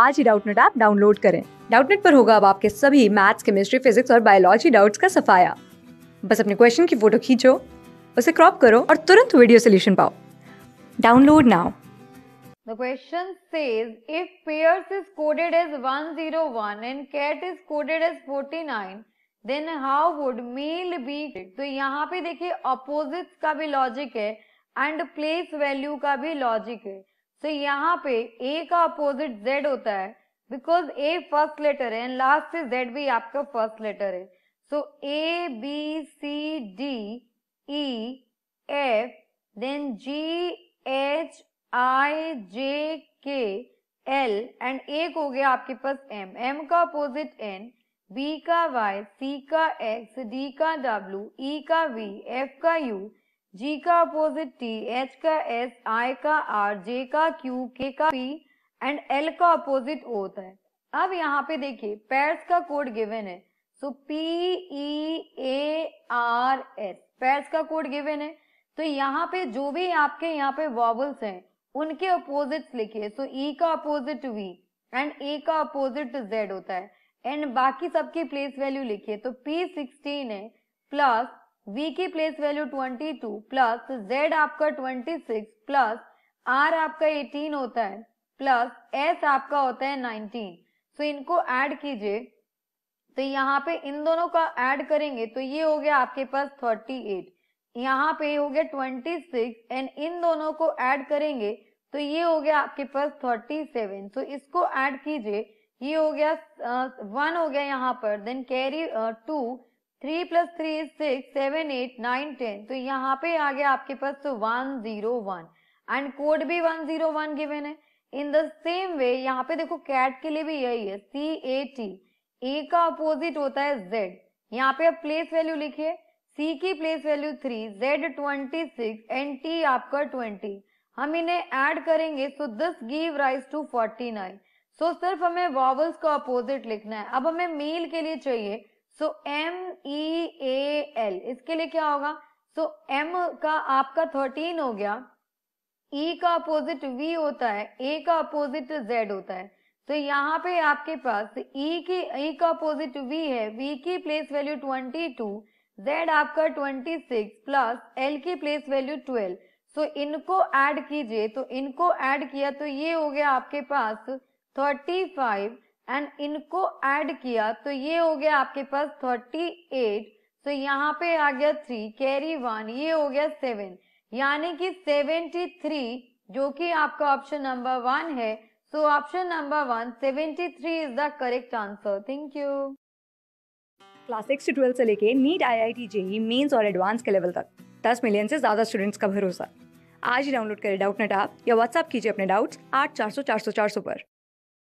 आज ही Doubtnut app download करें डाउटनेट पर होगा अब आपके सभी मैथ्स केमिस्ट्री फिजिक्स और बायोलॉजी डाउट्स का सफाया बस अपने क्वेश्चन की फोटो खींचो उसे क्रॉप करो और तुरंत वीडियो सोल्यूशन पाओ download now The question says if Pierce is coded as 101 and cat is coded as 49 then how would meal be तो यहाँ पे देखिए opposites का भी logic है and place value का भी logic है सो so, यहाँ पे ए का अपोजिट जेड होता है बिकॉज ए फर्स्ट लेटर है एंड लास्ट से जेड भी आपका फर्स्ट लेटर है so A B C D E F then G H I J K L and एक हो गया आपके पास एम एम का अपोजिट एन बी का वाई सी का एक्स डी का डब्ल्यू ई e का वी एफ का यू जी का अपोजिट टी एच का एस आई का आर जे का क्यू के का पी एंड एल का अपोजिट ओ होता है अब यहाँ पे देखिए पेयर्स का कोड गिवन है so P E A R S pears का कोड गिवन है तो यहाँ पे जो भी आपके यहाँ पे वॉवल्स हैं उनके अपोजिट्स लिखिए सो ई का अपोजिट वी एंड ए का अपोजिट जेड होता है एंड बाकी सबकी प्लेस वैल्यू लिखिए तो पी सिक्सटीन है प्लस v की प्लेस वैल्यू 22 प्लस जेड आपका 26 प्लस आर आपका 18 होता है प्लस एस आपका होता है 19 सो so इनको ऐड कीजिए तो यहाँ पे इन दोनों का ऐड करेंगे तो ये हो गया आपके पास 38 एट यहाँ पे हो गया 26 सिक्स एंड इन दोनों को ऐड करेंगे तो ये हो गया आपके पास 37 सो so इसको ऐड कीजिए ये हो गया वन uh, हो गया यहाँ पर then carry two three plus three six seven eight nine ten तो यहाँ पे आ गया आपके पास तो one zero one and code भी वन जीरो वन गिवेन है इन द सेम वे यहाँ पे देखो कैट के लिए भी यही है सी ए टी ए का अपोजिट होता है जेड यहाँ पे आप प्लेस वैल्यू लिखिए सी की place value three Z twenty six and T आपका ट्वेंटी हम इन्हें ऐड करेंगे so this give rise to forty nine so सिर्फ हमें वॉवल्स का अपोजिट लिखना है अब हमें मेल के लिए चाहिए सो एम ई ए एल इसके लिए क्या होगा सो so, एम का आपका थर्टीन हो गया ई e का अपोजिट वी होता है ए का अपोजिट जेड होता है तो so, यहाँ पे आपके पास ई e की ई e का अपोजिट वी है वी की place value twenty two Z आपका ट्वेंटी सिक्स प्लस एल की प्लेस वैल्यू ट्वेल्व सो इनको ऐड कीजिए तो इनको ऐड किया तो ये हो गया आपके पास थर्टी फाइव एंड इनको ऐड किया तो ये हो गया आपके पास थर्टी एट तो यहाँ पे आ गया थ्री कैरी वन ये हो गया सेवन यानी कि सेवेंटी थ्री जो कि आपका ऑप्शन नंबर वन है so option number one seventy three is the correct answer thank you class six से ट्वेल्थ से लेके NEET I I T JEE mains और एडवांस के लेवल तक दस मिलियन से ज़्यादा स्टूडेंट्स का भरोसा आज ही डाउनलोड करें डाउट नेट आप या व्हाट्सअप कीजिए अपने डाउट्स आठ चार सौ चार सौ चार सौ पर